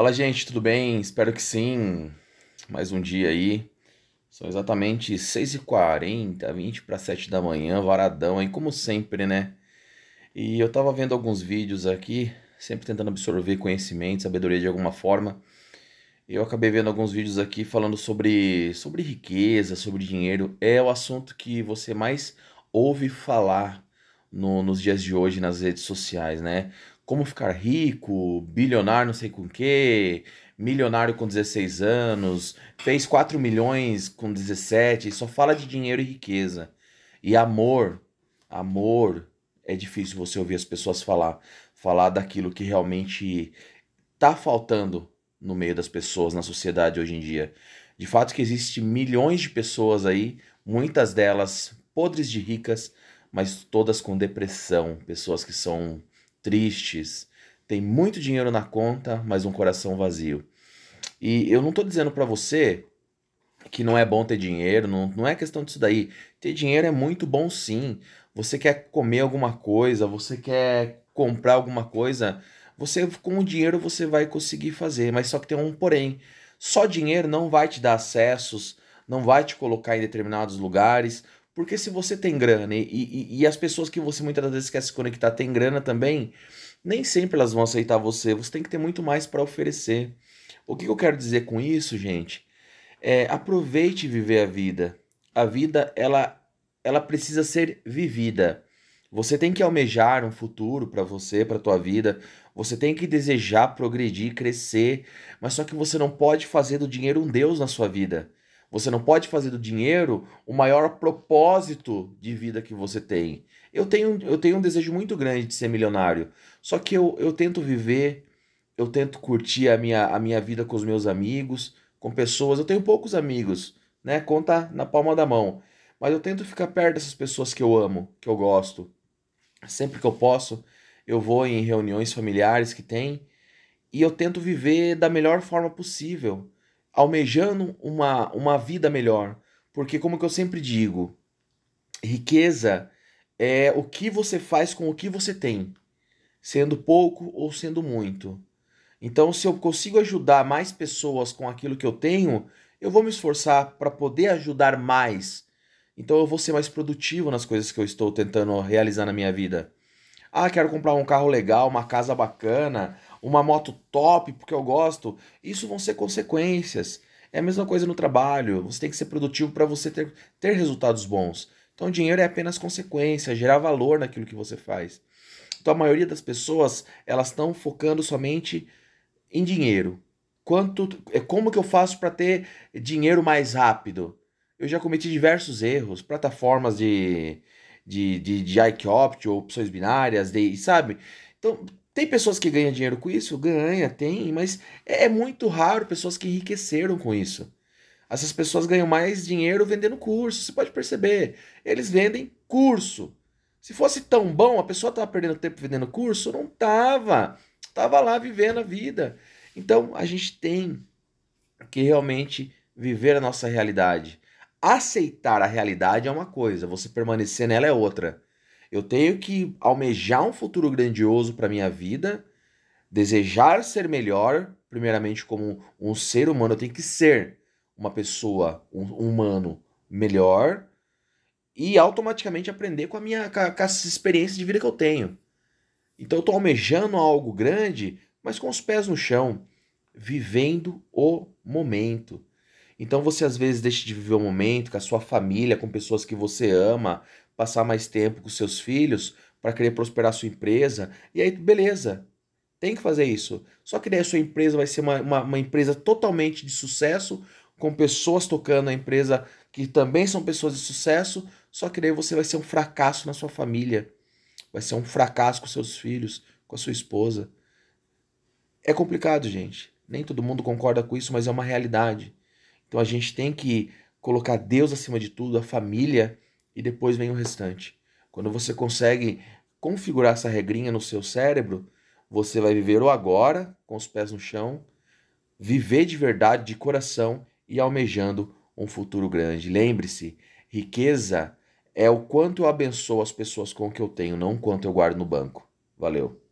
Fala, gente, tudo bem? Espero que sim. Mais um dia aí. São exatamente 6h40, 20 para 7 da manhã, varadão aí, como sempre, né? E eu tava vendo alguns vídeos aqui, sempre tentando absorver conhecimento, sabedoria de alguma forma. Eu acabei vendo alguns vídeos aqui falando sobre, sobre riqueza, sobre dinheiro. É o assunto que você mais ouve falar no, nos dias de hoje nas redes sociais, né? Como Ficar Rico, Bilionário não sei com que, Milionário com 16 anos, fez 4 milhões com 17, só fala de dinheiro e riqueza. E amor, amor, é difícil você ouvir as pessoas falar, falar daquilo que realmente tá faltando no meio das pessoas na sociedade hoje em dia. De fato que existe milhões de pessoas aí, muitas delas podres de ricas, mas todas com depressão, pessoas que são tristes, têm muito dinheiro na conta, mas um coração vazio. E eu não estou dizendo para você que não é bom ter dinheiro, não, não é questão disso daí. Ter dinheiro é muito bom sim. Você quer comer alguma coisa, você quer comprar alguma coisa, você com o dinheiro você vai conseguir fazer, mas só que tem um porém. Só dinheiro não vai te dar acessos, não vai te colocar em determinados lugares, porque se você tem grana e, e, e as pessoas que você muitas das vezes quer se conectar têm grana também, nem sempre elas vão aceitar você. Você tem que ter muito mais para oferecer. O que eu quero dizer com isso, gente? É, aproveite viver a vida. A vida ela ela precisa ser vivida. Você tem que almejar um futuro para você, para tua vida. Você tem que desejar progredir, crescer, mas só que você não pode fazer do dinheiro um deus na sua vida. Você não pode fazer do dinheiro o maior propósito de vida que você tem. Eu tenho, eu tenho um desejo muito grande de ser milionário, só que eu, eu tento viver, eu tento curtir a minha, a minha vida com os meus amigos, com pessoas. Eu tenho poucos amigos, né? Conta na palma da mão. Mas eu tento ficar perto dessas pessoas que eu amo, que eu gosto. Sempre que eu posso, eu vou em reuniões familiares que tem e eu tento viver da melhor forma possível almejando uma, uma vida melhor. Porque, como que eu sempre digo, riqueza é o que você faz com o que você tem, sendo pouco ou sendo muito. Então, se eu consigo ajudar mais pessoas com aquilo que eu tenho, eu vou me esforçar para poder ajudar mais. Então, eu vou ser mais produtivo nas coisas que eu estou tentando realizar na minha vida. Ah, quero comprar um carro legal, uma casa bacana uma moto top porque eu gosto, isso vão ser consequências. É a mesma coisa no trabalho, você tem que ser produtivo para você ter, ter resultados bons. Então, dinheiro é apenas consequência, gerar valor naquilo que você faz. Então, a maioria das pessoas, elas estão focando somente em dinheiro. Quanto, é, como que eu faço para ter dinheiro mais rápido? Eu já cometi diversos erros, plataformas de, de, de, de ICOPT ou opções binárias, de, sabe? Então, tem pessoas que ganham dinheiro com isso? Ganha, tem, mas é, é muito raro pessoas que enriqueceram com isso. Essas pessoas ganham mais dinheiro vendendo curso, você pode perceber. Eles vendem curso. Se fosse tão bom, a pessoa estava perdendo tempo vendendo curso? Não estava. Estava lá vivendo a vida. Então a gente tem que realmente viver a nossa realidade. Aceitar a realidade é uma coisa, você permanecer nela é outra. Eu tenho que almejar um futuro grandioso para minha vida, desejar ser melhor, primeiramente como um ser humano, eu tenho que ser uma pessoa, um humano melhor e automaticamente aprender com a minha com as experiências de vida que eu tenho. Então eu tô almejando algo grande, mas com os pés no chão, vivendo o momento. Então você às vezes deixa de viver o momento com a sua família, com pessoas que você ama, passar mais tempo com seus filhos, para querer prosperar sua empresa. E aí, beleza, tem que fazer isso. Só que daí a sua empresa vai ser uma, uma, uma empresa totalmente de sucesso, com pessoas tocando a empresa que também são pessoas de sucesso, só que daí você vai ser um fracasso na sua família. Vai ser um fracasso com seus filhos, com a sua esposa. É complicado, gente. Nem todo mundo concorda com isso, mas é uma realidade. Então a gente tem que colocar Deus acima de tudo, a família e depois vem o restante. Quando você consegue configurar essa regrinha no seu cérebro, você vai viver o agora, com os pés no chão, viver de verdade, de coração e almejando um futuro grande. Lembre-se, riqueza é o quanto eu abençoo as pessoas com o que eu tenho, não o quanto eu guardo no banco. Valeu.